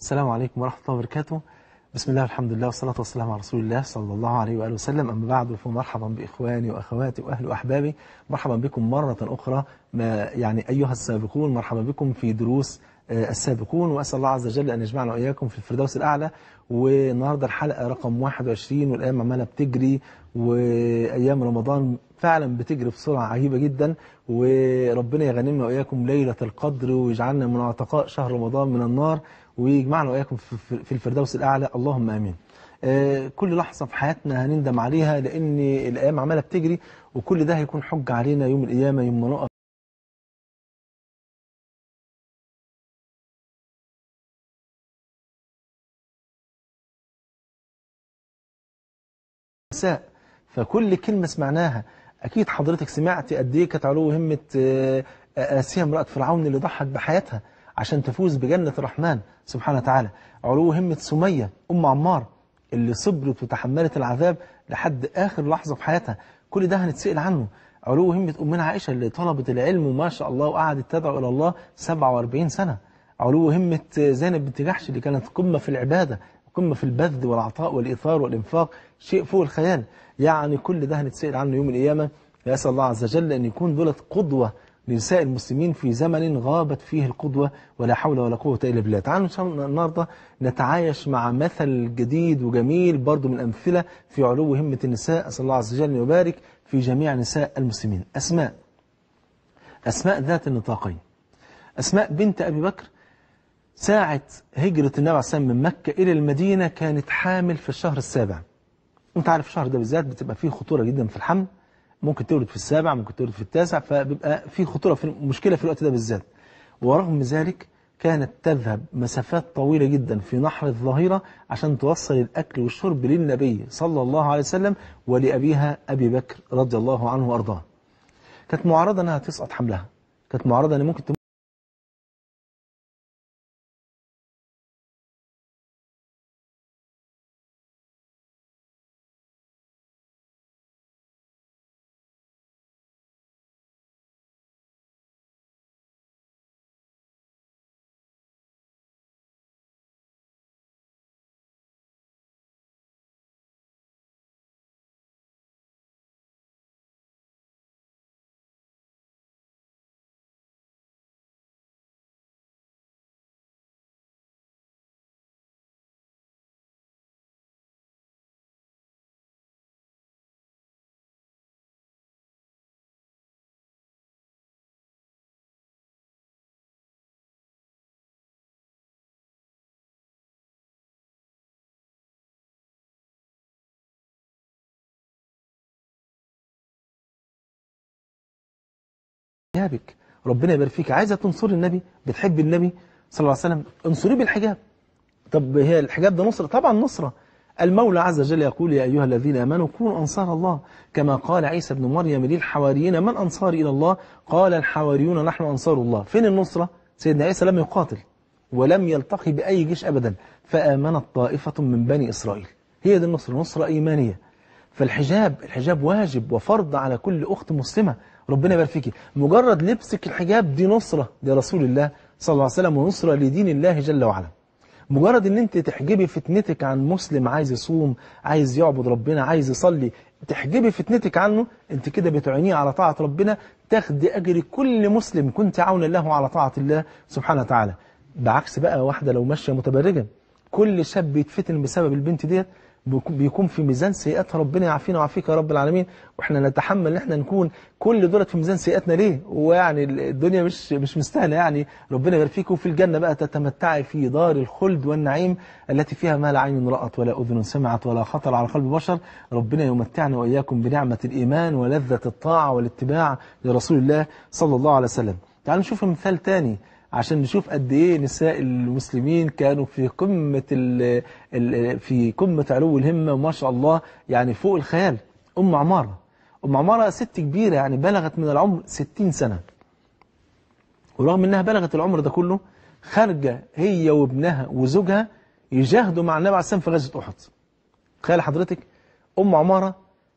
السلام عليكم ورحمة الله وبركاته بسم الله والحمد لله والصلاة والسلام على رسول الله صلى الله عليه وآله وسلم أما بعد فمرحبا بإخواني وأخواتي وأهلي وأحبابي مرحبا بكم مرة أخرى ما يعني أيها السابقون مرحبا بكم في دروس آه، السابقون وأسأل الله عز وجل أن يجمعنا وإياكم في الفردوس الأعلى والنهاردة الحلقة رقم 21 والأيام عمالة بتجري وأيام رمضان فعلا بتجري بسرعة عجيبة جدا وربنا يغنمنا وإياكم ليلة القدر ويجعلنا من عتقاء شهر رمضان من النار ويجمعنا وإياكم في الفردوس الأعلى اللهم آمين آه، كل لحظة في حياتنا هنندم عليها لأن الأيام عمالة بتجري وكل ده هيكون حج علينا يوم القيامة يوم ما نقف فكل كلمة سمعناها أكيد حضرتك سمعت قد إيه كانت علو همة آه، آسيا امرأة فرعون اللي ضحت بحياتها عشان تفوز بجنة الرحمن سبحانه وتعالى علو همة سمية أم عمار اللي صبرت وتحملت العذاب لحد آخر لحظة في حياتها كل ده هنتسأل عنه علو همة أمنا عائشة اللي طلبت العلم وما شاء الله وقعدت تدعو إلى الله 47 سنة علو همة زينب بنت جحش اللي كانت قمة في العبادة قمة في البذل والعطاء والإيثار والإنفاق شيء فوق الخيال يعني كل ده هنتسأل عنه يوم القيامة نسأل الله عز وجل أن يكون دولة قدوة لنساء المسلمين في زمن غابت فيه القدوة ولا حول ولا قوة إلا بالله تعالوا النهاردة نتعايش مع مثل جديد وجميل برضو من الأمثلة في علو همة النساء أسأل الله عز وجل أن يبارك في جميع نساء المسلمين أسماء أسماء ذات النطاقين أسماء بنت أبي بكر ساعة هجرة النبي عليه من مكة إلى المدينة كانت حامل في الشهر السابع أنت عارف الشهر ده بالذات بتبقى فيه خطورة جدا في الحمل ممكن تولد في السابع ممكن تولد في التاسع فبيبقى في خطورة في مشكلة في الوقت ده بالذات ورغم ذلك كانت تذهب مسافات طويلة جدا في نحر الظهيرة عشان توصل الأكل والشرب للنبي صلى الله عليه وسلم ولأبيها أبي بكر رضي الله عنه وأرضاه كانت معرضة أنها تسقط حملها كانت معرضة أن ممكن بك ربنا يبارك فيك عايزه تنصري النبي بتحبي النبي صلى الله عليه وسلم انصريه بالحجاب طب هي الحجاب ده نصره طبعا نصره المولى عز وجل يقول يا أيها الذين آمنوا كونوا أنصار الله كما قال عيسى ابن مريم للحواريين من انصاري إلى الله قال الحواريون نحن أنصار الله فين النصرة سيدنا عيسى لم يقاتل ولم يلتقي بأي جيش أبدا فآمنت طائفة من بني إسرائيل هي دي النصرة نصرة إيمانية فالحجاب الحجاب واجب وفرض على كل أخت مسلمة ربنا يبارك فيكي مجرد لبسك الحجاب دي نصرة لرسول الله صلى الله عليه وسلم ونصرة لدين الله جل وعلا مجرد ان انت تحجبي فتنتك عن مسلم عايز يصوم عايز يعبد ربنا عايز يصلي تحجبي فتنتك عنه انت كده بتعينيه على طاعة ربنا تاخد اجر كل مسلم كنت عون له على طاعة الله سبحانه وتعالى بعكس بقى واحدة لو ماشية متبرجة كل شاب يتفتن بسبب البنت ديت بيكون في ميزان سيئات ربنا يعافينا ويعافيك يا رب العالمين واحنا نتحمل ان احنا نكون كل دولت في ميزان سيئاتنا ليه ويعني الدنيا مش مش مستاهله يعني ربنا يبارك فيك وفي الجنه بقى تتمتعي في دار الخلد والنعيم التي فيها ما لا عين رات ولا اذن سمعت ولا خطر على قلب بشر ربنا يمتعنا واياكم بنعمه الايمان ولذه الطاعه والاتباع لرسول الله صلى الله عليه وسلم تعالوا نشوف مثال ثاني عشان نشوف قد ايه نساء المسلمين كانوا في قمه الـ الـ في قمه علو الهمه ما شاء الله يعني فوق الخيال ام عماره ام عماره ست كبيره يعني بلغت من العمر 60 سنه ورغم انها بلغت العمر ده كله خارجه هي وابنها وزوجها يجاهدوا مع النبي عليه في غزوه احد تخيل حضرتك ام عماره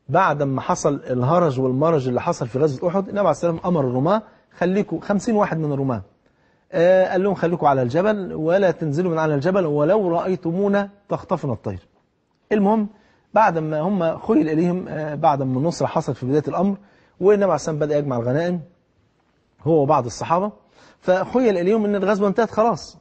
بعد ما حصل الهرج والمرج اللي حصل في غزوه احد النبي عليه السلام امر الرماه خليكم 50 واحد من الرماه آه، قال لهم خليكم على الجبل ولا تنزلوا من على الجبل ولو رأيتمونا تخطفنا الطير المهم بعد ما هم خيل إليهم آه، بعد ما النصرة حصلت في بداية الأمر والنبي عليه بدأ يجمع الغنائم هو وبعض الصحابة فخيل إليهم أن الغزوة انتهت خلاص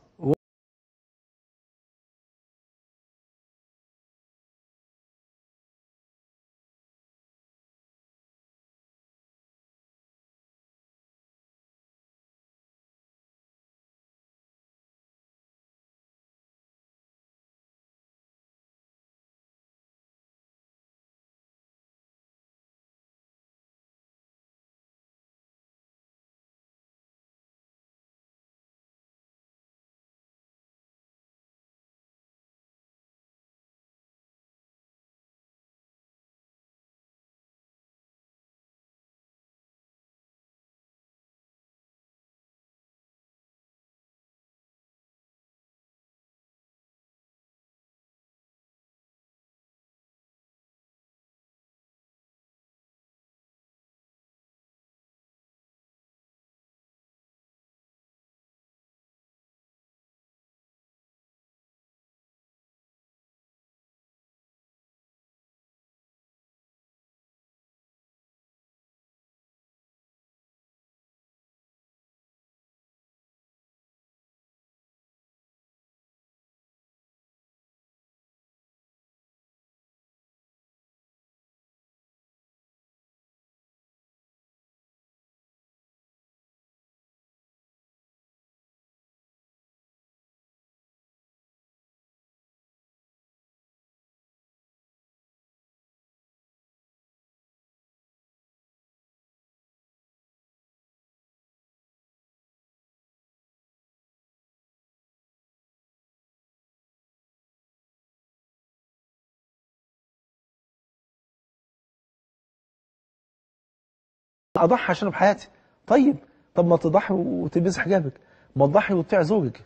اضحي عشانه بحياتي طيب طب ما تضحي وتلبسي حجابك ما تضحي وتطيعي زوجك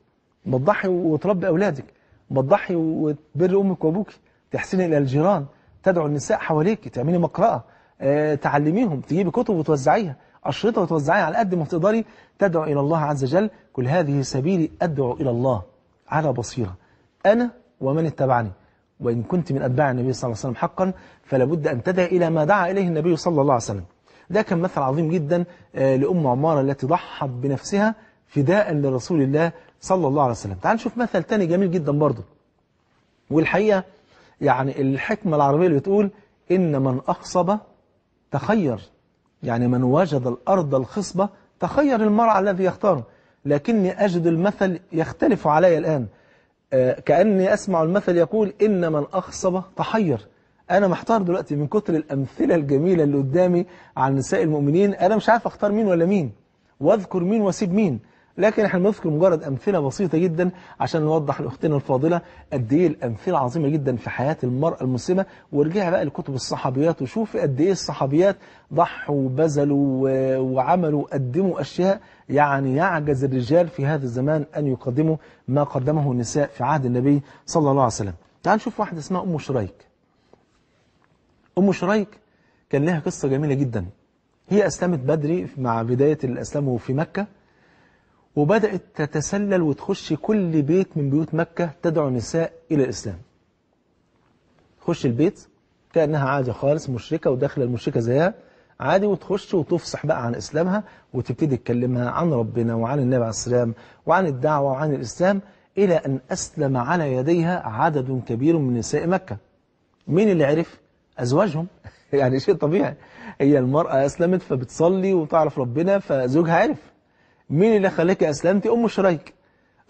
ما تضحي وتربي اولادك ما تضحي وتبر امك وابوك تحسني الى الجيران تدعو النساء حواليك تعملي مقرأة آه، تعلميهم تجيبي كتب وتوزعيها أشرطة وتوزعيها على قد ما تقدري تدعو إلى الله عز وجل كل هذه سبيلي أدعو إلى الله على بصيرة أنا ومن اتبعني وإن كنت من أتباع النبي صلى الله عليه وسلم حقا فلابد أن تدعي إلى ما دعا إليه النبي صلى الله عليه وسلم ده كان مثل عظيم جدا آه، لأم عمارة التي ضحت بنفسها فداء لرسول الله صلى الله عليه وسلم تعال نشوف مثل تاني جميل جدا برضه والحقيقة يعني الحكمة العربية اللي بتقول إن من أخصب تخير يعني من وجد الأرض الخصبة تخير المرعى الذي يختاره لكني أجد المثل يختلف علي الآن آه، كأني أسمع المثل يقول إن من أخصب تحير أنا محتار دلوقتي من كتر الأمثلة الجميلة اللي قدامي عن نساء المؤمنين أنا مش عارف أختار مين ولا مين وأذكر مين وأسيب مين لكن احنا بنذكر مجرد أمثلة بسيطة جدا عشان نوضح لأختنا الفاضلة قد إيه الأمثلة عظيمة جدا في حياة المرأة المسلمة وارجع بقى لكتب الصحابيات وشوف قد إيه الصحابيات ضحوا وبذلوا وعملوا قدموا أشياء يعني يعجز الرجال في هذا الزمان أن يقدموا ما قدمه النساء في عهد النبي صلى الله عليه وسلم تعال نشوف واحدة اسمها أم شريك أم شريك كان لها قصة جميلة جدا هي أسلمت بدري مع بداية الأسلام في مكة وبدأت تتسلل وتخش كل بيت من بيوت مكة تدعو نساء إلى الإسلام تخش البيت كأنها عادي خالص مشركة وداخلة المشركة زيها عادي وتخش وتفصح بقى عن إسلامها وتبتدي تكلمها عن ربنا وعن النبي عليه السلام وعن الدعوة وعن الإسلام إلى أن أسلم على يديها عدد كبير من نساء مكة مين اللي عرف؟ أزواجهم يعني شيء طبيعي هي المرأة أسلمت فبتصلي وتعرف ربنا فزوجها عرف مين اللي خلاك أسلمتي أم شريك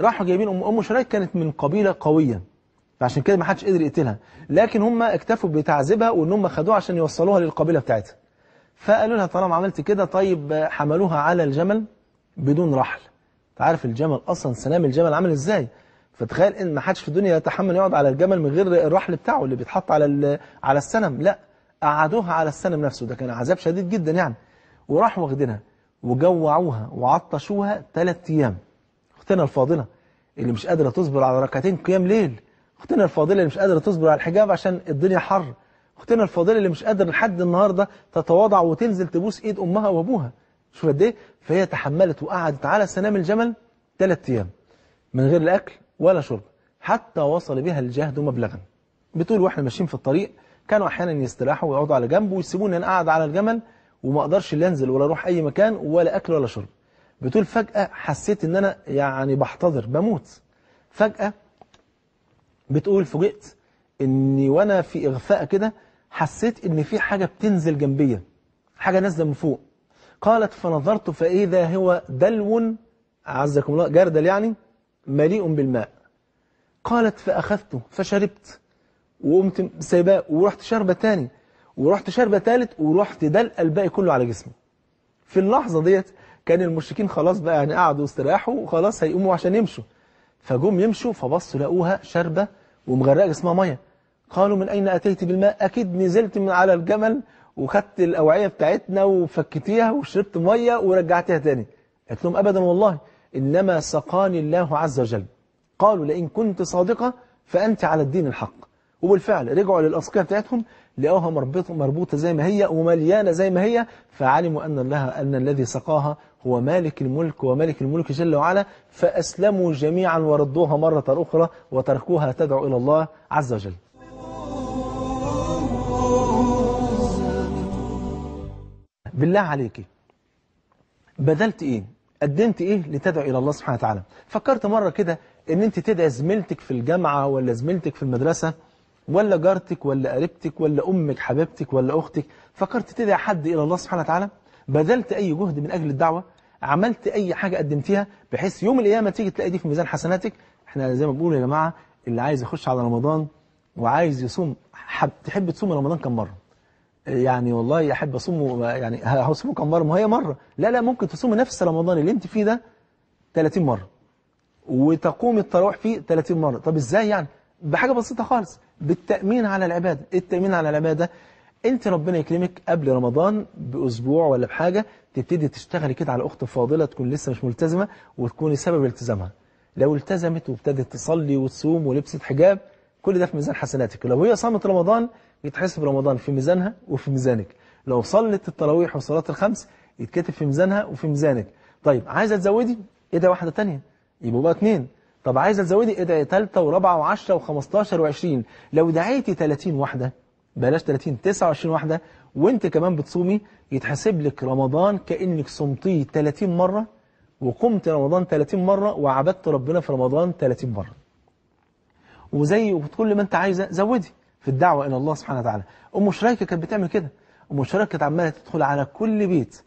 راحوا جايبين أم, أم شريك كانت من قبيلة قوية فعشان كده ما حدش قدر يقتلها لكن هم اكتفوا بتعذيبها وان هم خدوها عشان يوصلوها للقبيلة بتاعتها فقالوا لها طالما عملت كده طيب حملوها على الجمل بدون رحل عارف الجمل أصلا سلام الجمل عامل إزاي فتخيل ان ما حدش في الدنيا يتحمل يقعد على الجمل من غير الرحل بتاعه اللي بيتحط على على السنم لا قعدوها على السنم نفسه ده كان عذاب شديد جدا يعني وراحوا واخدينها وجوعوها وعطشوها ثلاث ايام اختنا الفاضله اللي مش قادره تصبر على ركعتين قيام ليل اختنا الفاضله اللي مش قادره تصبر على الحجاب عشان الدنيا حر اختنا الفاضله اللي مش قادره لحد النهارده تتواضع وتنزل تبوس ايد امها وابوها شوف قد ايه فهي تحملت وقعدت على سنام الجمل ثلاث ايام من غير الاكل ولا شرب حتى وصل بها الجهد مبلغا بتقول واحنا ماشيين في الطريق كانوا احيانا يستراحوا ويقعدوا على جنب ويسيبوني انا قاعد على الجمل وما اقدرش لا انزل ولا اروح اي مكان ولا اكل ولا شرب بتقول فجاه حسيت ان انا يعني بحتضر بموت فجاه بتقول فوجئت اني وانا في اغفاء كده حسيت ان في حاجه بتنزل جنبيا حاجه نازله من فوق قالت فنظرت فاذا هو دلو عزكم الله جردل يعني مليء بالماء قالت فأخذته فشربت وقمت سايباه ورحت شاربه تاني ورحت شاربه تالت ورحت دلق الباقي كله على جسمه في اللحظة ديت كان المشركين خلاص بقى يعني قعدوا استراحوا وخلاص هيقوموا عشان يمشوا فجم يمشوا فبصوا لقوها شاربه ومغرقة جسمها مية قالوا من أين أتيت بالماء أكيد نزلت من على الجمل وخدت الأوعية بتاعتنا وفكتيها وشربت مية ورجعتها تاني قالت لهم أبدا والله إنما سقاني الله عز وجل قالوا لئن كنت صادقة فأنت على الدين الحق وبالفعل رجعوا للأسقية بتاعتهم لقوها مربوطة زي ما هي ومليانة زي ما هي فعلموا أن, الله أن الذي سقاها هو مالك الملك وملك الملك جل وعلا فأسلموا جميعا وردوها مرة أخرى وتركوها تدعو إلى الله عز وجل بالله عليك بذلت إيه قدمت إيه لتدعو إلى الله سبحانه وتعالى فكرت مرة كده إن أنت تدعي زميلتك في الجامعة ولا زميلتك في المدرسة ولا جارتك ولا قريبتك ولا أمك حبيبتك ولا أختك فكرت تدعي حد إلى الله سبحانه وتعالى بذلت أي جهد من أجل الدعوة عملت أي حاجة قدمتيها بحيث يوم القيامة تيجي تلاقي دي في ميزان حسناتك احنا زي ما بنقول يا جماعة اللي عايز يخش على رمضان وعايز يصوم تحب تصوم رمضان كم مرة يعني والله أحب أصوم يعني هصوم كم مرة ما هي مرة لا لا ممكن تصوم نفس رمضان اللي أنت فيه ده 30 مرة وتقوم التراويح فيه 30 مرة طب إزاي يعني بحاجة بسيطة خالص بالتأمين على العبادة التأمين على العبادة أنت ربنا يكرمك قبل رمضان بأسبوع ولا بحاجة تبتدي تشتغلي كده على أخت فاضلة تكون لسه مش ملتزمة وتكوني سبب التزامها لو التزمت وابتدت تصلي وتصوم ولبست حجاب كل ده في ميزان حسناتك لو هي صامت رمضان يتحسب رمضان في ميزانها وفي ميزانك لو صلت التراويح وصلاة الخمس يتكتب في ميزانها وفي ميزانك طيب عايزة تزودي ادعي واحدة تانية يبقوا بقى اتنين طب عايزة تزودي ادعي تالتة ورابعة و10 و15 و20 لو دعيتي 30 واحدة بلاش 30 29 واحدة وانت كمان بتصومي يتحسب لك رمضان كأنك صمتيه 30 مرة وقمت رمضان 30 مرة وعبدت ربنا في رمضان 30 مرة وزي وكل ما انت عايزة زودي في الدعوة إلى الله سبحانه وتعالى أم شريكة كانت بتعمل كده أم شريكة كانت عمالة تدخل على كل بيت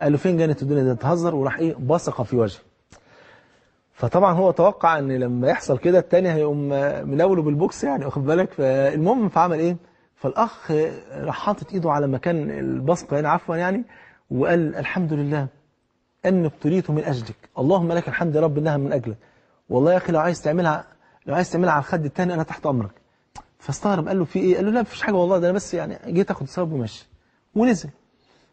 قال له فين جانت الدنيا دي بتهزر وراح ايه بصق في وجهه فطبعا هو توقع ان لما يحصل كده الثاني هيقوم ملوله بالبوكس يعني واخد بالك فالمهم فعمل ايه فالاخ راح حاطط ايده على مكان البصق يعني عفوا يعني وقال الحمد لله ان ابتليت من اجلك اللهم لك الحمد يا رب انها من اجلك والله يا اخي لو عايز تعملها لو عايز تعملها على الخد الثاني انا تحت امرك فاستغرب قال له في ايه قال له لا مفيش حاجه والله ده انا بس يعني جيت اخد ثواب وماشي ونزل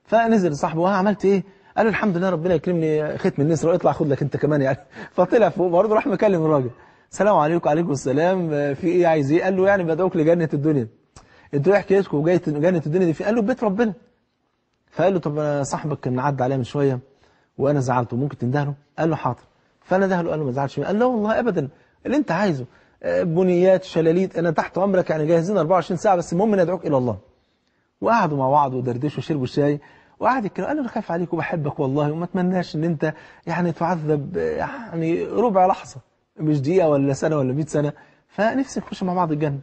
فنزل صاحبه عملت ايه قال له الحمد لله ربنا يكرمني ختم النسر واطلع خد لك انت كمان يعني فطلع فوق برضه راح مكلم الراجل السلام عليكم وعليكم السلام في ايه عايز ايه قال له يعني بدعوك لجنه الدنيا انتوا ايه حكايتكم وجايه جنه الدنيا دي في قال له بيت ربنا فقال له طب انا صاحبك كان عدى عليا من شويه وانا زعلته ممكن تندهله قال له حاضر فانا دهله قال له ما تزعلش قال له والله ابدا اللي انت عايزه آه، بنيات شلاليت انا تحت امرك يعني جاهزين 24 ساعه بس المهم ندعوك الى الله وقعدوا مع بعض ودردشوا وشربوا شاي وقعد يتكلم قال له انا خايف عليك وبحبك والله وما اتمناش ان انت يعني تعذب يعني ربع لحظه مش دقيقه ولا سنه ولا 100 سنه فنفسي نخش مع بعض الجنه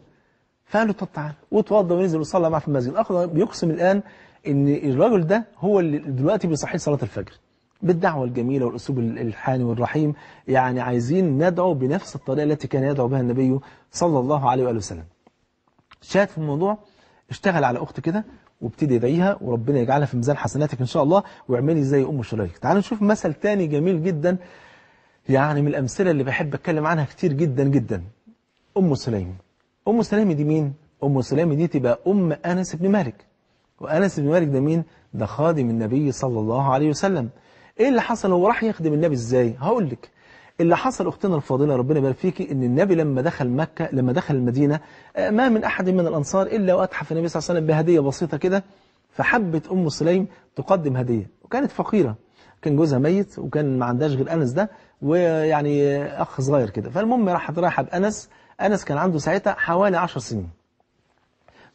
فقال له طب تعالى وتوضى ونزل وصلى معاه في المسجد الاخ بيقسم الان ان الرجل ده هو اللي دلوقتي بيصحي صلاه الفجر بالدعوة الجميلة والأسلوب الحاني والرحيم يعني عايزين ندعو بنفس الطريقة التي كان يدعو بها النبي صلى الله عليه وآله وسلم شاهد في الموضوع اشتغل على أخت كده وابتدي ادعيها وربنا يجعلها في ميزان حسناتك إن شاء الله واعملي زي أم شرايك تعال نشوف مثل تاني جميل جدا يعني من الأمثلة اللي بحب أتكلم عنها كتير جدا جدا أم سليم أم سليم دي مين؟ أم سليم دي تبقى أم أنس بن مالك وأنس بن مالك ده مين؟ ده خادم النبي صلى الله عليه وسلم إيه اللي حصل هو راح يخدم النبي إزاي؟ هقول لك اللي حصل أختنا الفاضلة ربنا يبارك فيكي أن النبي لما دخل مكة لما دخل المدينة آه، ما من أحد من الأنصار إلا وأتحف النبي صلى الله عليه وسلم بهدية بسيطة كده فحبت أم سليم تقدم هدية وكانت فقيرة كان جوزها ميت وكان ما عندهاش غير أنس ده ويعني أخ صغير كده فالمهم راحت رايحة بأنس أنس كان عنده ساعتها حوالي 10 سنين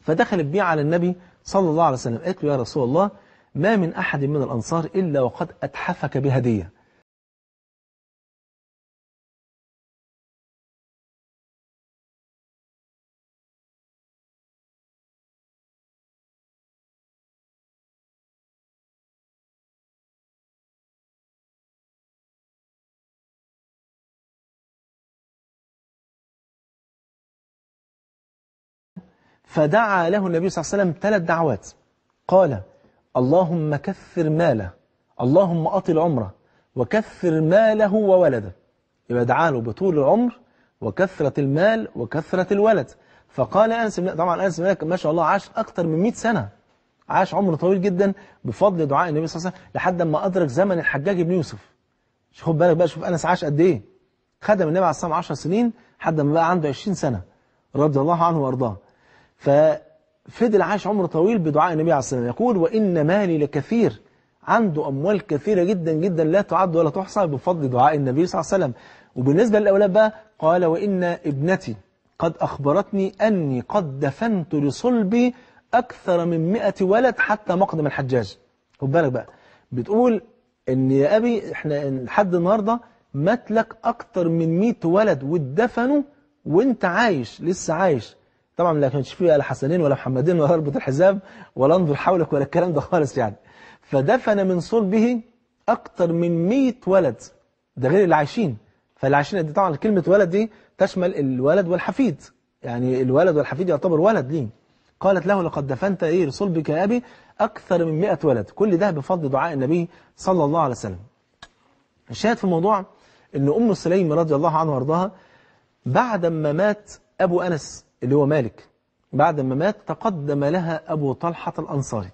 فدخلت بيه على النبي صلى الله عليه وسلم قالت له يا رسول الله ما من أحد من الأنصار إلا وقد أتحفك بهدية فدعا له النبي صلى الله عليه وسلم ثلاث دعوات قال اللهم كثر ماله اللهم أطل عمره وكثر ماله وولده يبقى دعا له بطول العمر وكثرة المال وكثرة الولد فقال أنس طبعا أنس مالك ما شاء الله عاش أكثر من 100 سنة عاش عمر طويل جدا بفضل دعاء النبي صلى الله عليه وسلم لحد ما أدرك زمن الحجاج بن يوسف خد بالك بقى شوف أنس عاش قد إيه خدم النبي عليه الصلاة والسلام 10 سنين لحد ما بقى عنده 20 سنة رضي الله عنه وأرضاه ففضل عاش عمر طويل بدعاء النبي عليه الصلاة والسلام يقول وإن مالي لكثير عنده أموال كثيرة جدا جدا لا تعد ولا تحصى بفضل دعاء النبي صلى الله عليه وسلم وبالنسبة للأولاد بقى قال وإن ابنتي قد أخبرتني أني قد دفنت لصلبي أكثر من 100 ولد حتى مقدم الحجاج خد بالك بقى بتقول ان يا ابي احنا لحد النهارده مات لك اكثر من 100 ولد واتدفنوا وانت عايش لسه عايش طبعا لا كانش فيه لا حسنين ولا محمدين ولا ربط الحزام ولا انظر حولك ولا الكلام ده خالص يعني فدفن من صلبه أكتر من 100 ولد ده غير اللي عايشين فاللي عايشين دي طبعا كلمة ولد دي تشمل الولد والحفيد يعني الولد والحفيد يعتبر ولد ليه قالت له لقد دفنت إيه لصلبك يا أبي أكثر من 100 ولد كل ده بفضل دعاء النبي صلى الله عليه وسلم الشاهد في الموضوع أن أم سليم رضي الله عنها وارضاها بعد ما مات أبو أنس اللي هو مالك بعد ما مات تقدم لها أبو طلحة الأنصاري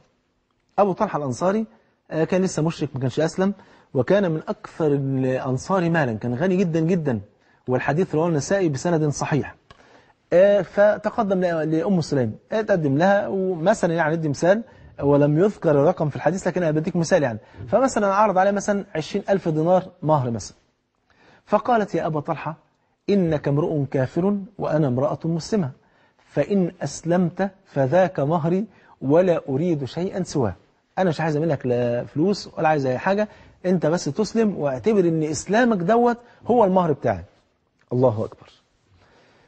أبو طلحة الأنصاري آه، كان لسه مشرك ما كانش أسلم وكان من أكثر الأنصار مالا كان غني جدا جدا والحديث رواه النسائي بسند صحيح آه، فتقدم لأم سليم آه، تقدم لها ومثلا يعني ندي مثال ولم يذكر الرقم في الحديث لكن أنا بديك مثال يعني فمثلا عرض عليه مثلا 20000 دينار مهر مثلا فقالت يا أبا طلحة إنك امرؤ كافر وأنا امرأة مسلمة فإن أسلمت فذاك مهري ولا أريد شيئا سواه أنا مش عايز منك لا فلوس ولا عايز أي حاجة أنت بس تسلم واعتبر أن إسلامك دوت هو المهر بتاعك الله أكبر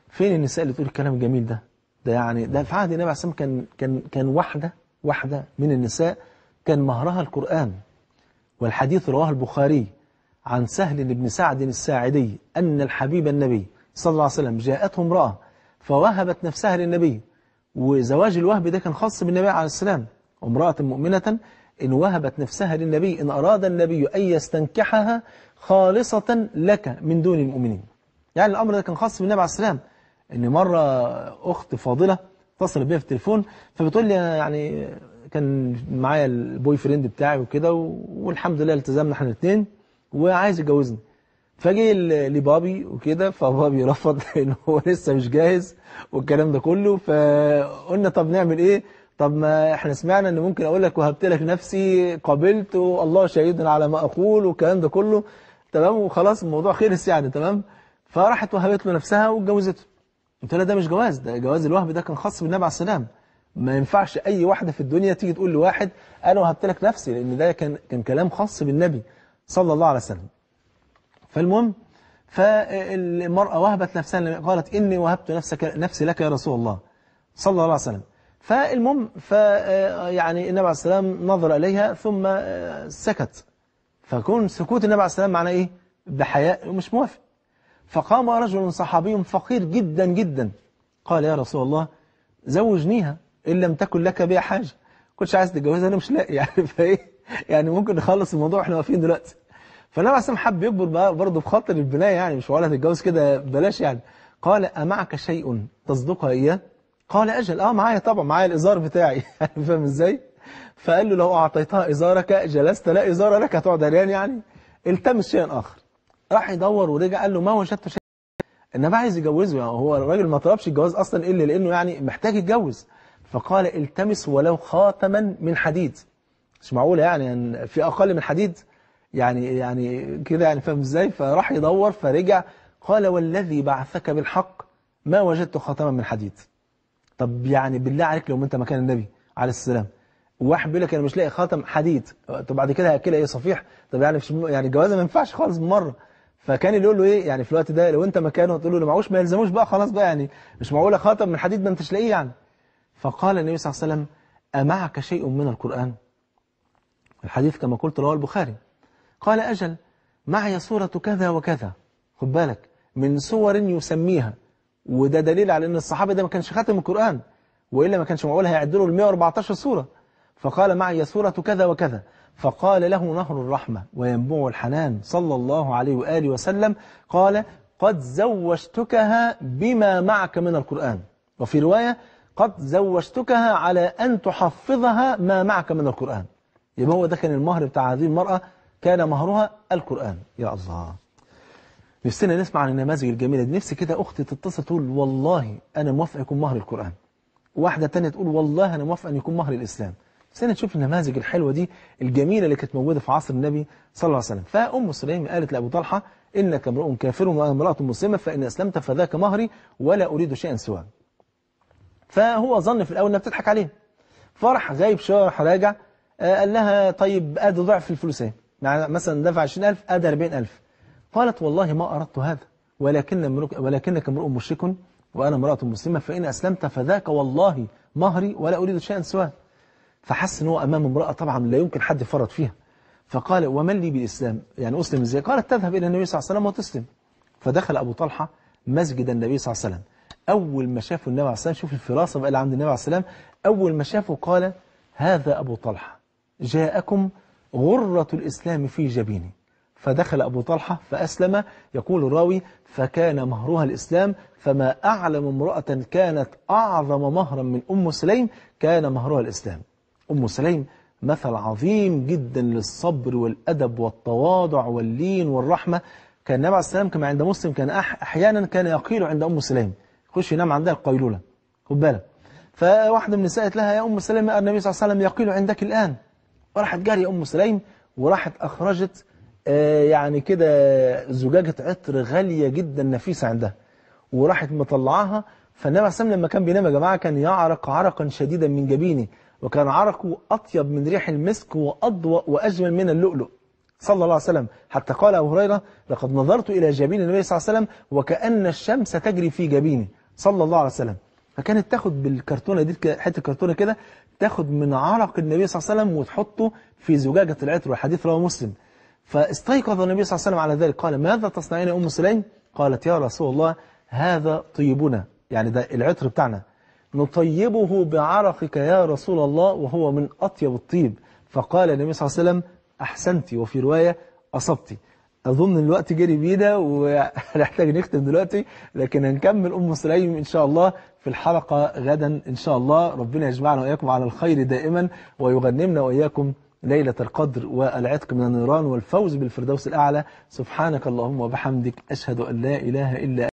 فين النساء اللي تقول الكلام الجميل ده ده يعني ده في عهد النبي عليه الصلاه كان كان كان واحده واحده من النساء كان مهرها القرآن والحديث رواه البخاري عن سهل بن سعد الساعدي أن الحبيب النبي صلى الله عليه وسلم جاءته امرأة فوهبت نفسها للنبي وزواج الوهب ده كان خاص بالنبي عليه السلام امرأة مؤمنة إن وهبت نفسها للنبي إن أراد النبي أن يستنكحها خالصة لك من دون المؤمنين يعني الأمر ده كان خاص بالنبي عليه السلام إن مرة أخت فاضلة اتصلت بها في التليفون فبتقول لي يعني كان معايا البوي فريند بتاعي وكده والحمد لله التزمنا احنا الاثنين وعايز يتجوزني فجي لبابي وكده فبابي رفض لان هو لسه مش جاهز والكلام ده كله فقلنا طب نعمل ايه طب ما احنا سمعنا ان ممكن اقول لك وهبت لك نفسي قابلت والله شهيد على ما اقول والكلام ده كله تمام وخلاص الموضوع خلص يعني تمام فراحت وهبت له نفسها واتجوزته قلت لها ده مش جواز ده جواز الوهب ده كان خاص بالنبي عليه السلام ما ينفعش اي واحده في الدنيا تيجي تقول لواحد انا وهبت لك نفسي لان ده كان كان كلام خاص بالنبي صلى الله عليه وسلم فالمهم فالمرأة وهبت نفسها قالت إني وهبت نفسك نفسي لك يا رسول الله صلى الله عليه وسلم فالمهم فيعني النبي عليه وسلم نظر إليها ثم سكت فكون سكوت النبي عليه وسلم معناه إيه بحياء ومش موافق فقام رجل صحابي فقير جدا جدا قال يا رسول الله زوجنيها إن لم تكن لك بها حاجة كنتش عايز تتجوزها أنا مش لاقي يعني فإيه يعني ممكن نخلص الموضوع احنا واقفين دلوقتي فالنبي عليه حب يكبر برضه بخاطر البنايه يعني مش ولا هتتجوز كده بلاش يعني قال أمعك شيء تصدقها إياه قال أجل آه معايا طبعا معايا الإزار بتاعي يعني فاهم إزاي فقال له لو أعطيتها إزارك جلست لا إزار لك هتقعد عريان يعني التمس شيئا آخر راح يدور ورجع قال له ما وجدت شيء النبي عايز يجوزه يعني هو الراجل ما طلبش الجواز أصلا إلا لأنه يعني محتاج يتجوز فقال التمس ولو خاتما من حديد مش معقولة يعني في أقل من حديد يعني يعني كده يعني فاهم ازاي فراح يدور فرجع قال والذي بعثك بالحق ما وجدت خاتما من حديد طب يعني بالله عليك لو انت مكان النبي عليه السلام واحد بيقول لك انا مش لاقي خاتم حديد طب بعد كده هياكلها ايه صفيح طب يعني مش يعني الجوازه ما ينفعش خالص مره فكان اللي يقول له ايه يعني في الوقت ده لو انت مكانه تقول له اللي معهوش ما يلزموش بقى خلاص بقى يعني مش معقوله خاتم من حديد ما انتش لاقيه يعني فقال النبي صلى الله عليه وسلم امعك شيء من القران الحديث كما قلت رواه البخاري قال أجل معي صورة كذا وكذا خد بالك من صور يسميها وده دليل على أن الصحابي ده ما كانش خاتم القرآن وإلا ما كانش معقول هيعد له ال 114 صورة فقال معي صورة كذا وكذا فقال له نهر الرحمة وينبوع الحنان صلى الله عليه وآله وسلم قال قد زوجتكها بما معك من القرآن وفي رواية قد زوجتكها على أن تحفظها ما معك من القرآن يبقى هو ده كان المهر بتاع هذه المرأة كان مهرها القرآن يا الله نفسنا نسمع عن النماذج الجميلة دي نفسي كده أختي تتصل تقول والله أنا موافقة يكون مهر القرآن واحدة تانية تقول والله أنا موافقة أن يكون مهر الإسلام نفسنا نشوف النماذج الحلوة دي الجميلة اللي كانت موجودة في عصر النبي صلى الله عليه وسلم فأم سليم قالت لأبو طلحة إنك امرؤ كافر وامرأة مسلمة فإن أسلمت فذاك مهري ولا أريد شيئا سواه فهو ظن في الأول أنها بتضحك عليه فرح غايب شوية راجع آه، قال لها طيب أدي ضعف الفلوسين يعني مثلا دفع 20000 أدى 40000 قالت والله ما أردت هذا ولكن ولكنك امرؤ مشرك وأنا امرأة مسلمة فإن أسلمت فذاك والله مهري ولا أريد شيئا سواه فحس ان هو أمام امرأة طبعا لا يمكن حد يفرط فيها فقال ومن لي بالإسلام يعني أسلم إزاي قالت تذهب إلى النبي صلى الله عليه وسلم وتسلم فدخل أبو طلحة مسجد النبي صلى الله عليه وسلم أول ما شافه النبي عليه وسلم شوف الفراسة بقى اللي عند النبي عليه السلام أول ما شافه قال هذا أبو طلحة جاءكم غرة الإسلام في جبيني فدخل أبو طلحة فأسلم يقول الراوي فكان مهرها الإسلام فما أعلم امرأة كانت أعظم مهرا من أم سليم كان مهرها الإسلام أم سليم مثل عظيم جدا للصبر والأدب والتواضع واللين والرحمة كان النبي عليه السلام كما عند مسلم كان أحيانا كان يقيل عند أم سليم يخش ينام عندها القيلولة خد بالك فواحدة من النساء قالت لها يا أم سليم النبي صلى الله عليه وسلم يقيل عندك الآن وراحت جارية أم سليم وراحت أخرجت آه، يعني كده زجاجة عطر غالية جدا نفيسة عندها وراحت مطلعاها فالنبي عليه لما كان بينام يا جماعة كان يعرق عرقا شديدا من جبينه وكان عرقه أطيب من ريح المسك واضوء وأجمل من اللؤلؤ صلى الله عليه وسلم حتى قال أبو هريرة لقد نظرت إلى جبين النبي صلى الله عليه وسلم وكأن الشمس تجري في جبينه صلى الله عليه وسلم فكانت تاخد بالكرتونة دي حتة كرتونه كده تاخد من عرق النبي صلى الله عليه وسلم وتحطه في زجاجة العطر والحديث رواه مسلم فاستيقظ النبي صلى الله عليه وسلم على ذلك قال ماذا تصنعين يا أم سليم قالت يا رسول الله هذا طيبنا يعني ده العطر بتاعنا نطيبه بعرقك يا رسول الله وهو من أطيب الطيب فقال النبي صلى الله عليه وسلم أحسنت وفي رواية أصبتي أظن الوقت جري بينا ونحتاج نختم دلوقتي لكن هنكمل أم سليم إن شاء الله في الحلقة غدا إن شاء الله ربنا يجمعنا وإياكم على الخير دائما ويغنمنا وإياكم ليلة القدر والعتق من النيران والفوز بالفردوس الأعلى سبحانك اللهم وبحمدك أشهد أن لا إله إلا